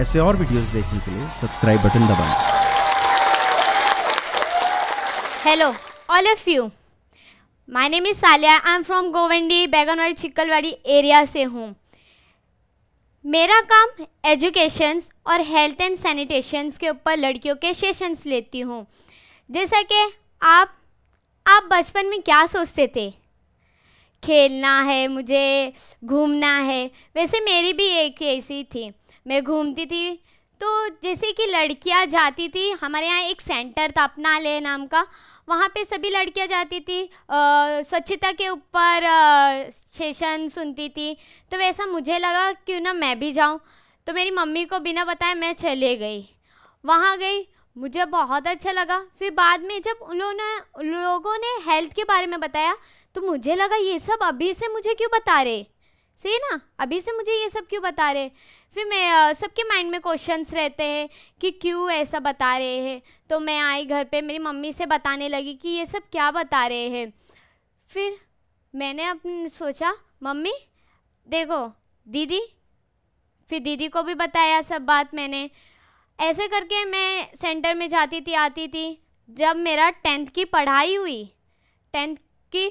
ऐसे और वीडियोस देखने के लिए सब्सक्राइब बटन दबाएं। Hello all of you my name is Saliya I am from Govandi Baiganwadi Chikkalwadi area से हूँ मेरा काम एजुकेशंस और हेल्थ एंड सैनिटेशंस के ऊपर लड़कियों के सेशंस लेती हूँ जैसा कि आप आप बचपन में क्या सोचते थे खेलना है मुझे घूमना है वैसे मेरी भी एक ऐसी थी मैं घूमती थी तो जैसे कि लड़कियां जाती थी हमारे यहाँ एक सेंटर था अपना ले नाम का वहाँ पे सभी लड़कियां जाती थी स्वच्छता के ऊपर सेशन सुनती थी तो वैसा मुझे लगा क्यों ना मैं भी जाऊँ तो मेरी मम्मी को बिना बताए मैं चले गई वहाँ गई मुझे बहुत अच्छा लगा फिर बाद में जब उन्होंने लोगों ने हेल्थ के बारे में बताया तो मुझे लगा ये सब अभी से मुझे क्यों बता रहे सही ना अभी से मुझे ये सब क्यों बता रहे फिर मैं सबके माइंड में क्वेश्चंस रहते हैं कि क्यों ऐसा बता रहे हैं तो मैं आई घर पे मेरी मम्मी से बताने लगी कि ये सब क्या बता रहे हैं फिर मैंने अपने सोचा मम्मी देखो दीदी फिर दीदी को भी बताया सब बात मैंने ऐसे करके मैं सेंटर में जाती थी आती थी जब मेरा टेंथ की पढ़ाई हुई टेंथ की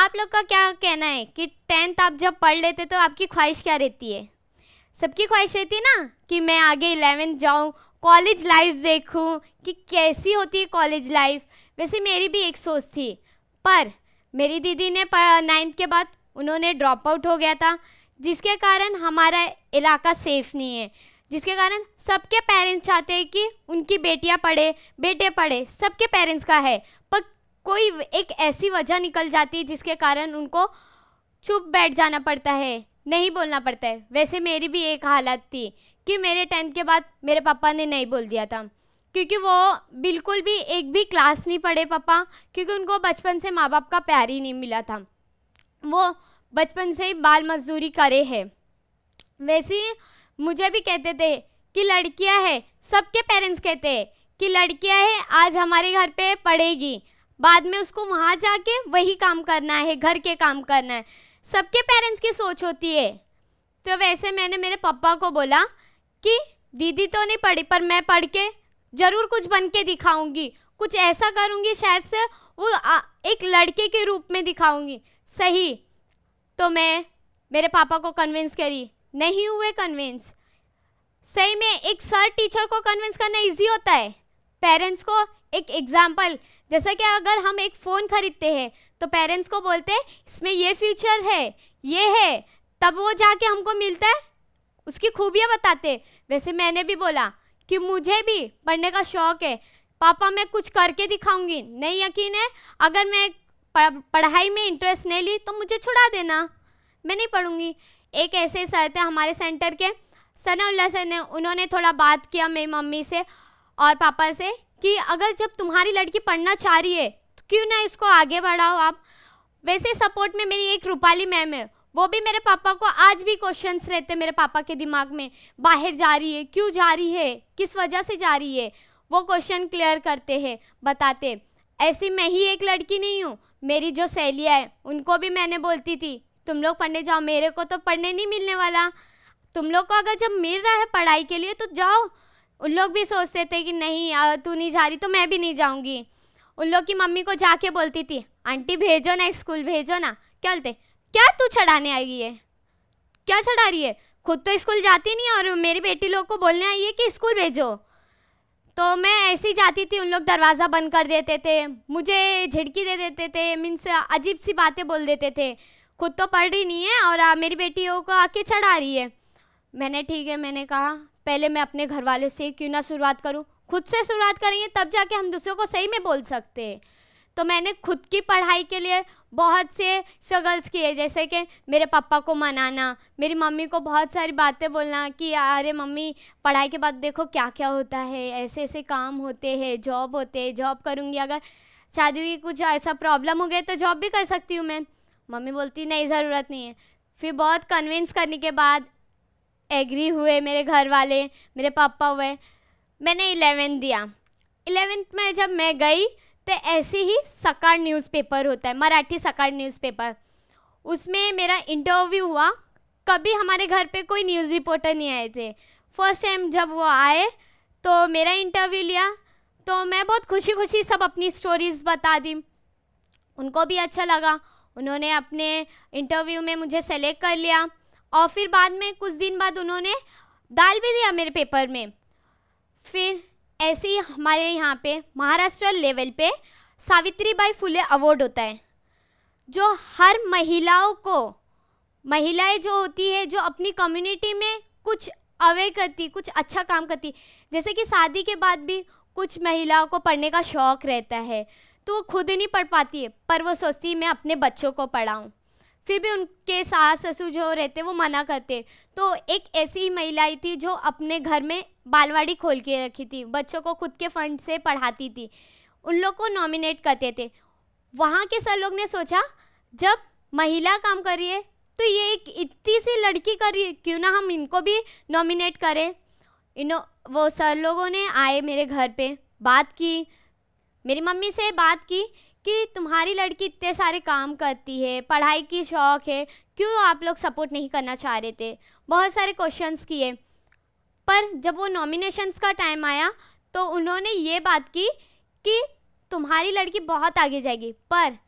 आप लोग का क्या कहना है कि टेंथ आप जब पढ़ लेते तो आपकी ख्वाहिश क्या रहती है सबकी ख्वाहिश रहती है ना कि मैं आगे इलेवेंथ जाऊँ कॉलेज लाइफ देखूँ कि कैसी होती है कॉलेज लाइफ वैसे मेरी भी एक सोच थी पर मेरी दीदी ने नाइन्थ के बाद उन्होंने ड्रॉप आउट हो गया था जिसके कारण हमारा इलाका सेफ़ नहीं है जिसके कारण सबके पेरेंट्स चाहते हैं कि उनकी बेटियां पढ़े बेटे पढ़े सबके पेरेंट्स का है पर कोई एक ऐसी वजह निकल जाती है जिसके कारण उनको चुप बैठ जाना पड़ता है नहीं बोलना पड़ता है वैसे मेरी भी एक हालत थी कि मेरे टेंथ के बाद मेरे पापा ने नहीं बोल दिया था क्योंकि वो बिल्कुल भी एक भी क्लास नहीं पढ़े पापा क्योंकि उनको बचपन से माँ बाप का प्यार ही नहीं मिला था वो बचपन से ही बाल मजदूरी करे है वैसे मुझे भी कहते थे कि लड़कियां है सबके पेरेंट्स कहते हैं कि लड़कियां है आज हमारे घर पे पढ़ेगी बाद में उसको वहाँ जाके वही काम करना है घर के काम करना है सबके पेरेंट्स की सोच होती है तो वैसे मैंने मेरे पापा को बोला कि दीदी तो नहीं पढ़ी पर मैं पढ़ के ज़रूर कुछ बन के दिखाऊंगी कुछ ऐसा करूँगी शायद से वो एक लड़के के रूप में दिखाऊँगी सही तो मैं मेरे पापा को कन्विंस करी नहीं हुए कन्विंस सही में एक सर टीचर को कन्विंस करना इजी होता है पेरेंट्स को एक एग्जाम्पल जैसा कि अगर हम एक फ़ोन खरीदते हैं तो पेरेंट्स को बोलते हैं इसमें ये फीचर है ये है तब वो जाके हमको मिलता है उसकी खूबियाँ बताते वैसे मैंने भी बोला कि मुझे भी पढ़ने का शौक़ है पापा मैं कुछ करके दिखाऊंगी नहीं यकीन है अगर मैं पढ़ाई में इंटरेस्ट नहीं ली तो मुझे छुड़ा देना मैं नहीं पढ़ूंगी एक ऐसे सर थे हमारे सेंटर के सनाउल्ला सर ने उन्होंने थोड़ा बात किया मेरी मम्मी से और पापा से कि अगर जब तुम्हारी लड़की पढ़ना चाह रही है तो क्यों ना इसको आगे बढ़ाओ आप वैसे सपोर्ट में मेरी एक रूपाली मैम है वो भी मेरे पापा को आज भी क्वेश्चंस रहते मेरे पापा के दिमाग में बाहर जा रही है क्यों जा रही है किस वजह से जा रही है वो क्वेश्चन क्लियर करते हैं बताते ऐसी मैं ही एक लड़की नहीं हूँ मेरी जो सहेलियाँ हैं उनको भी मैंने बोलती थी तुम लोग पढ़ने जाओ मेरे को तो पढ़ने नहीं मिलने वाला तुम लोग को अगर जब मिल रहा है पढ़ाई के लिए तो जाओ उन लोग भी सोचते थे कि नहीं तू नहीं जा रही तो मैं भी नहीं जाऊँगी उन लोग की मम्मी को जाके बोलती थी आंटी भेजो ना स्कूल भेजो ना क्या बोलते क्या तू चढ़ाने आई है क्या चढ़ा रही है खुद तो स्कूल जाती नहीं और मेरी बेटी लोग को बोलने आई है कि स्कूल भेजो तो मैं ऐसे ही जाती थी उन लोग दरवाज़ा बंद कर देते थे मुझे झिड़की दे देते थे मीन्स अजीब सी बातें बोल देते थे खुद तो पढ़ रही नहीं है और आ, मेरी बेटियों को आके चढ़ा रही है मैंने ठीक है मैंने कहा पहले मैं अपने घर वाले से क्यों ना शुरुआत करूँ खुद से शुरुआत करेंगे तब जाके हम दूसरों को सही में बोल सकते हैं तो मैंने खुद की पढ़ाई के लिए बहुत से स्ट्रगल्स किए जैसे कि मेरे पापा को मनाना मेरी मम्मी को बहुत सारी बातें बोलना कि अरे मम्मी पढ़ाई के बाद देखो क्या क्या होता है ऐसे ऐसे काम होते हैं जॉब होते हैं जॉब करूँगी अगर शादी की कुछ ऐसा प्रॉब्लम हो गया तो जॉब भी कर सकती हूँ मैं मम्मी बोलती नहीं ज़रूरत नहीं है फिर बहुत कन्विंस करने के बाद एग्री हुए मेरे घर वाले मेरे पापा हुए मैंने इलेवेंथ दिया इलेवेंथ में जब मैं गई तो ऐसे ही सकार न्यूज़पेपर होता है मराठी सकार न्यूज़पेपर उसमें मेरा इंटरव्यू हुआ कभी हमारे घर पे कोई न्यूज़ रिपोर्टर नहीं आए थे फर्स्ट टाइम जब वो आए तो मेरा इंटरव्यू लिया तो मैं बहुत खुशी खुशी सब अपनी स्टोरीज़ बता दी उनको भी अच्छा लगा उन्होंने अपने इंटरव्यू में मुझे सेलेक्ट कर लिया और फिर बाद में कुछ दिन बाद उन्होंने डाल भी दिया मेरे पेपर में फिर ऐसे ही हमारे यहाँ पे महाराष्ट्र लेवल पे सावित्री बाई फुले अवार्ड होता है जो हर महिलाओं को महिलाएं जो होती है जो अपनी कम्युनिटी में कुछ अवे करती कुछ अच्छा काम करती जैसे कि शादी के बाद भी कुछ महिलाओं को पढ़ने का शौक़ रहता है तो वो खुद ही नहीं पढ़ पाती है पर वो सोचती है मैं अपने बच्चों को पढ़ाऊँ फिर भी उनके सास ससुर जो रहते वो मना करते तो एक ऐसी महिला ही थी जो अपने घर में बालवाड़ी खोल के रखी थी बच्चों को खुद के फंड से पढ़ाती थी उन लोग को नॉमिनेट करते थे वहाँ के सर लोग ने सोचा जब महिला काम कर रही है तो ये एक इतनी सी लड़की कर रही है क्यों ना हम इनको भी नॉमिनेट करें इन वो सर लोगों ने आए मेरे घर पे बात की मेरी मम्मी से बात की कि तुम्हारी लड़की इतने सारे काम करती है पढ़ाई की शौक़ है क्यों आप लोग सपोर्ट नहीं करना चाह रहे थे बहुत सारे क्वेश्चंस किए पर जब वो नॉमिनेशंस का टाइम आया तो उन्होंने ये बात की कि तुम्हारी लड़की बहुत आगे जाएगी पर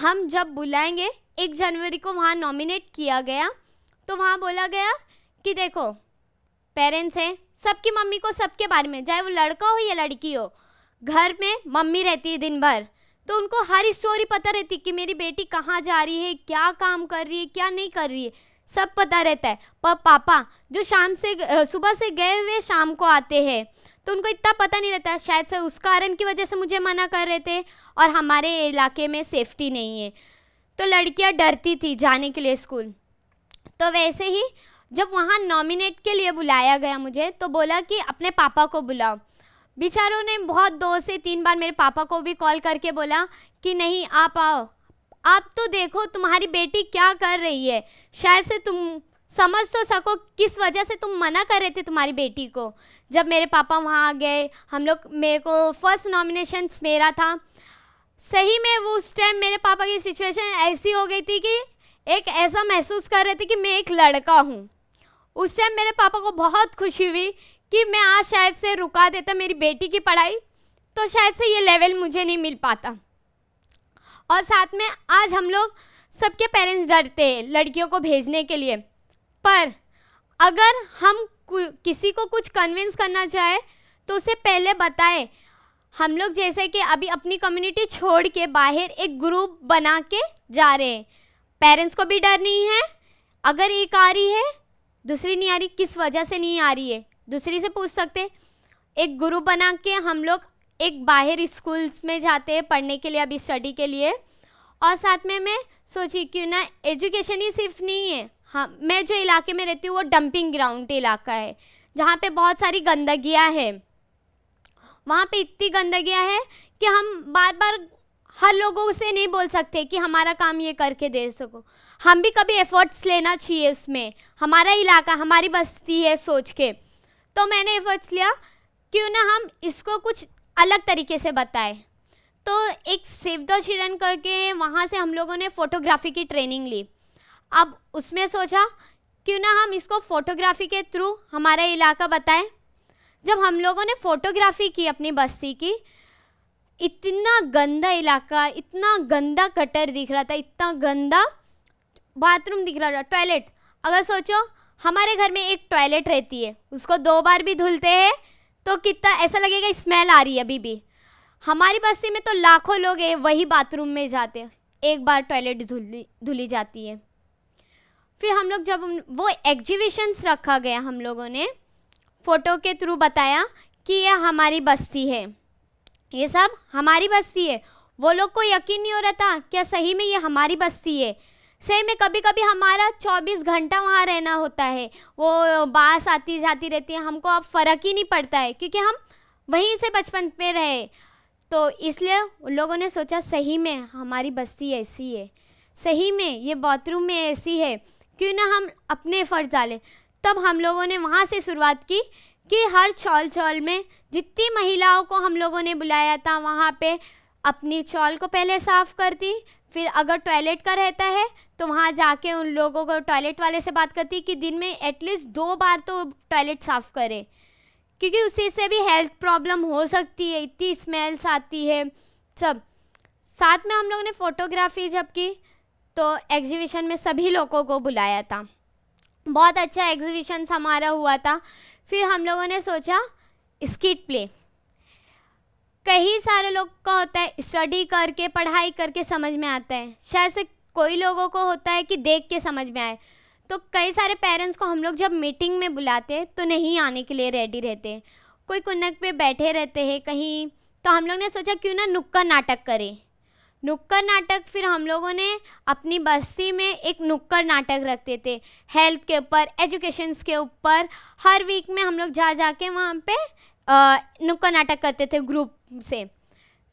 हम जब बुलाएंगे एक जनवरी को वहाँ नॉमिनेट किया गया तो वहाँ बोला गया कि देखो पेरेंट्स हैं सबकी मम्मी को सबके बारे में चाहे वो लड़का हो या लड़की हो घर में मम्मी रहती है दिन भर तो उनको हर स्टोरी पता रहती कि मेरी बेटी कहाँ जा रही है क्या काम कर रही है क्या नहीं कर रही है सब पता रहता है पर पापा जो शाम से सुबह से गए हुए शाम को आते हैं तो उनको इतना पता नहीं रहता शायद से उस कारण की वजह से मुझे मना कर रहे थे और हमारे इलाके में सेफ्टी नहीं है तो लड़कियाँ डरती थी जाने के लिए स्कूल तो वैसे ही जब वहाँ नॉमिनेट के लिए बुलाया गया मुझे तो बोला कि अपने पापा को बुलाओ बेचारों ने बहुत दो से तीन बार मेरे पापा को भी कॉल करके बोला कि नहीं आप आओ आप तो देखो तुम्हारी बेटी क्या कर रही है शायद से तुम समझ तो सको किस वजह से तुम मना कर रहे थे तुम्हारी बेटी को जब मेरे पापा वहाँ आ गए हम लोग मेरे को फर्स्ट नॉमिनेशंस मेरा था सही में वो उस टाइम मेरे पापा की सिचुएशन ऐसी हो गई थी कि एक ऐसा महसूस कर रहे थे कि मैं एक लड़का हूँ उस टाइम मेरे पापा को बहुत खुशी हुई कि मैं आज शायद से रुका देता मेरी बेटी की पढ़ाई तो शायद से ये लेवल मुझे नहीं मिल पाता और साथ में आज हम लोग सबके पेरेंट्स डरते हैं लड़कियों को भेजने के लिए पर अगर हम किसी को कुछ कन्विंस करना चाहे तो उसे पहले बताएं हम लोग जैसे कि अभी अपनी कम्युनिटी छोड़ के बाहर एक ग्रुप बना के जा रहे हैं पेरेंट्स को भी डर नहीं है अगर एक आ रही है दूसरी नहीं आ रही किस वजह से नहीं आ रही है दूसरी से पूछ सकते एक गुरु बना के हम लोग एक बाहर स्कूल्स में जाते हैं पढ़ने के लिए अभी स्टडी के लिए और साथ में मैं सोची क्यों ना एजुकेशन ही सिर्फ नहीं है हाँ मैं जो इलाके में रहती हूँ वो डंपिंग ग्राउंड इलाका है जहाँ पे बहुत सारी गंदगियाँ है वहाँ पे इतनी गंदगियाँ है कि हम बार बार हर लोगों से नहीं बोल सकते कि हमारा काम ये करके दे सको हम भी कभी एफर्ट्स लेना चाहिए उसमें हमारा इलाका हमारी बस्ती है सोच के तो मैंने एफर्ट्स लिया क्यों ना हम इसको कुछ अलग तरीके से बताएं तो एक सेव द चिल्ड्रन करके वहाँ से हम लोगों ने फ़ोटोग्राफी की ट्रेनिंग ली अब उसमें सोचा क्यों ना हम इसको फ़ोटोग्राफी के थ्रू हमारा इलाका बताएं जब हम लोगों ने फ़ोटोग्राफी की अपनी बस्ती की इतना गंदा इलाका इतना गंदा कटर दिख रहा था इतना गंदा बाथरूम दिख रहा था टॉयलेट अगर सोचो हमारे घर में एक टॉयलेट रहती है उसको दो बार भी धुलते हैं तो कितना ऐसा लगेगा स्मेल आ रही है अभी भी हमारी बस्ती में तो लाखों लोग हैं वही बाथरूम में जाते हैं एक बार टॉयलेट धुली धुली जाती है फिर हम लोग जब वो एग्जीबिशंस रखा गया हम लोगों ने फ़ोटो के थ्रू बताया कि ये हमारी बस्ती है ये सब हमारी बस्ती है वो लोग को यकीन नहीं हो रहा था क्या सही में ये हमारी बस्ती है सही में कभी कभी हमारा 24 घंटा वहाँ रहना होता है वो बास आती जाती रहती है हमको अब फ़र्क ही नहीं पड़ता है क्योंकि हम वहीं से बचपन में रहे तो इसलिए लोगों ने सोचा सही में हमारी बस्ती ऐसी है सही में ये बाथरूम में ऐसी है क्यों ना हम अपने फ़र्ज डालें तब हम लोगों ने वहाँ से शुरुआत की कि हर चौल चौल में जितनी महिलाओं को हम लोगों ने बुलाया था वहाँ पे अपनी चौल को पहले साफ़ कर दी फिर अगर टॉयलेट का रहता है तो वहाँ जाके उन लोगों को टॉयलेट वाले से बात करती कि दिन में एटलीस्ट दो बार तो टॉयलेट साफ़ करें क्योंकि उसी से भी हेल्थ प्रॉब्लम हो सकती है इतनी स्मेल्स आती है सब साथ में हम लोगों ने फ़ोटोग्राफी जब की तो एग्जीबिशन में सभी लोगों को बुलाया था बहुत अच्छा एग्जीबिशन हमारा हुआ था फिर हम लोगों ने सोचा स्किट प्ले कई सारे लोग का होता है स्टडी करके पढ़ाई करके समझ में आता है शायद से कोई लोगों को होता है कि देख के समझ में आए तो कई सारे पेरेंट्स को हम लोग जब मीटिंग में बुलाते हैं तो नहीं आने के लिए रेडी रहते कोई कुनक पे बैठे रहते हैं कहीं तो हम लोग ने सोचा क्यों ना नुक्कड़ नाटक करें नुक्कड़ नाटक फिर हम लोगों ने अपनी बस्ती में एक नुक्कड़ नाटक रखते थे हेल्थ के ऊपर एजुकेशन के ऊपर हर वीक में हम लोग जा जा के वहाँ पे नुक्कड़ नाटक करते थे ग्रुप से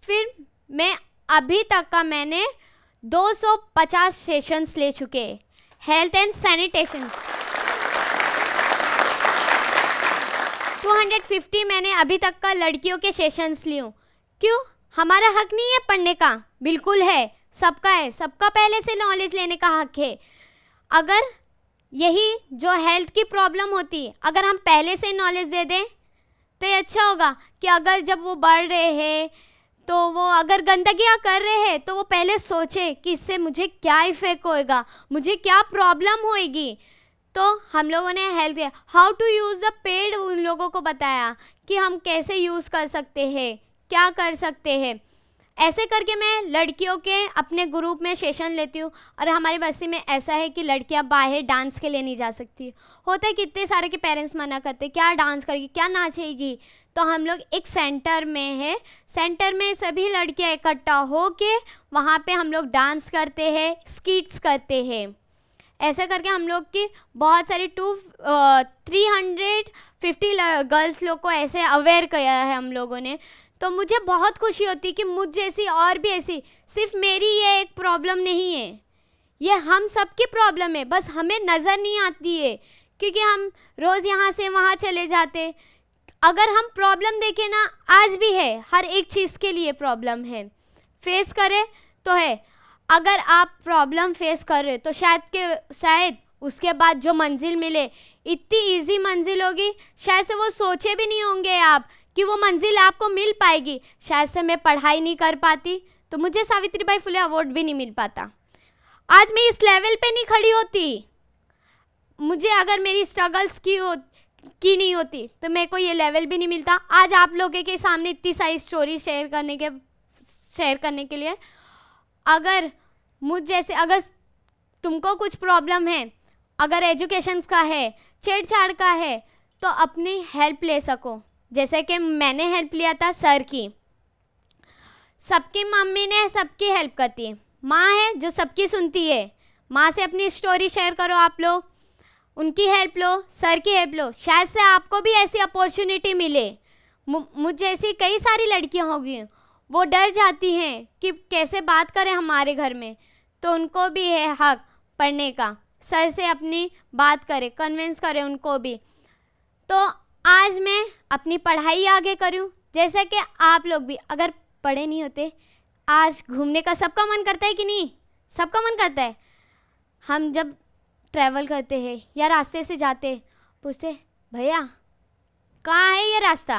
फिर मैं अभी तक का मैंने 250 सेशंस ले चुके हेल्थ एंड सैनिटेशन 250 मैंने अभी तक का लड़कियों के सेशंस लिए क्यों हमारा हक नहीं है पढ़ने का बिल्कुल है सबका है सबका पहले से नॉलेज लेने का हक है अगर यही जो हेल्थ की प्रॉब्लम होती अगर हम पहले से नॉलेज दे दें तो ये अच्छा होगा कि अगर जब वो बढ़ रहे हैं तो वो अगर गंदगियाँ कर रहे हैं तो वो पहले सोचे कि इससे मुझे क्या इफ़ेक्ट होएगा मुझे क्या प्रॉब्लम होएगी तो हम लोगों ने हेल्थ किया how to use the pad उन लोगों को बताया कि हम कैसे यूज़ कर सकते हैं क्या कर सकते हैं ऐसे करके मैं लड़कियों के अपने ग्रुप में सेशन लेती हूँ और हमारी बस्ती में ऐसा है कि लड़कियाँ बाहर डांस के लिए नहीं जा सकती होता है कितने सारे के पेरेंट्स मना करते क्या डांस करेगी क्या नाचेगी तो हम लोग एक सेंटर में है सेंटर में सभी लड़कियाँ इकट्ठा हो के वहाँ पर हम लोग डांस करते हैं स्कीट्स करते हैं ऐसा करके हम लोग की बहुत सारी two three hundred fifty girls लोग को ऐसे अवेयर किया है हम लोगों ने तो मुझे बहुत खुशी होती कि मुझ जैसी और भी ऐसी सिर्फ मेरी ये एक प्रॉब्लम नहीं है ये हम सब की प्रॉब्लम है बस हमें नज़र नहीं आती है क्योंकि हम रोज़ यहाँ से वहाँ चले जाते अगर हम प्रॉब्लम देखें ना आज भी है हर एक चीज़ के लिए प्रॉब्लम है फेस करें तो है अगर आप प्रॉब्लम फेस कर रहे तो शायद के शायद उसके बाद जो मंजिल मिले इतनी इजी मंजिल होगी शायद से वो सोचे भी नहीं होंगे आप कि वो मंजिल आपको मिल पाएगी शायद से मैं पढ़ाई नहीं कर पाती तो मुझे सावित्री बाई फुले अवार्ड भी नहीं मिल पाता आज मैं इस लेवल पे नहीं खड़ी होती मुझे अगर मेरी स्ट्रगल्स की हो की नहीं होती तो मेरे को ये लेवल भी नहीं मिलता आज आप लोगों के सामने इतनी सारी स्टोरी शेयर करने के शेयर करने के लिए अगर मुझ जैसे अगर तुमको कुछ प्रॉब्लम है अगर एजुकेशन का है छेड़छाड़ का है तो अपनी हेल्प ले सको जैसे कि मैंने हेल्प लिया था सर की सबकी मम्मी ने सबकी हेल्प करती है माँ है जो सबकी सुनती है माँ से अपनी स्टोरी शेयर करो आप लोग उनकी हेल्प लो सर की हेल्प लो शायद से आपको भी ऐसी अपॉर्चुनिटी मिले मुझ जैसी कई सारी लड़कियाँ होगी वो डर जाती हैं कि कैसे बात करें हमारे घर में तो उनको भी है हक पढ़ने का सर से अपनी बात करें कन्विंस करें उनको भी तो आज मैं अपनी पढ़ाई आगे करूं जैसा कि आप लोग भी अगर पढ़े नहीं होते आज घूमने का सबका मन करता है कि नहीं सबका मन करता है हम जब ट्रैवल करते हैं या रास्ते से जाते पूछते भैया कहाँ है ये रास्ता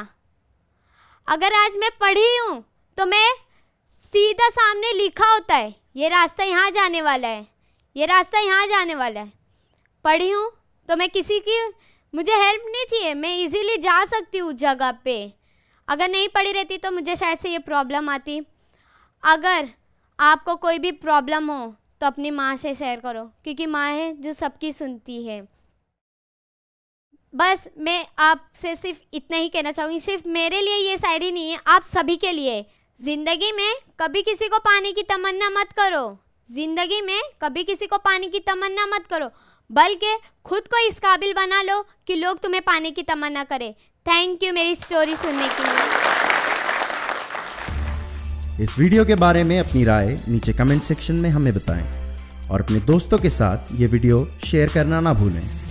अगर आज मैं पढ़ी हूँ तो मैं सीधा सामने लिखा होता है ये रास्ता यहाँ जाने वाला है ये रास्ता यहाँ जाने वाला है पढ़ी हूँ तो मैं किसी की मुझे हेल्प नहीं चाहिए मैं इजीली जा सकती हूँ उस जगह पे अगर नहीं पड़ी रहती तो मुझे शायद से ये प्रॉब्लम आती अगर आपको कोई भी प्रॉब्लम हो तो अपनी माँ से शेयर करो क्योंकि माँ है जो सबकी सुनती है बस मैं आपसे सिर्फ इतना ही कहना चाहूँगी सिर्फ मेरे लिए ये शायरी नहीं है आप सभी के लिए ज़िंदगी में कभी किसी को पाने की तमन्ना मत करो ज़िंदगी में कभी किसी को पाने की तमन्ना मत करो बल्कि खुद को इस काबिल बना लो कि लोग तुम्हें पाने की तमन्ना करें थैंक यू मेरी स्टोरी सुनने के लिए इस वीडियो के बारे में अपनी राय नीचे कमेंट सेक्शन में हमें बताएं और अपने दोस्तों के साथ ये वीडियो शेयर करना ना भूलें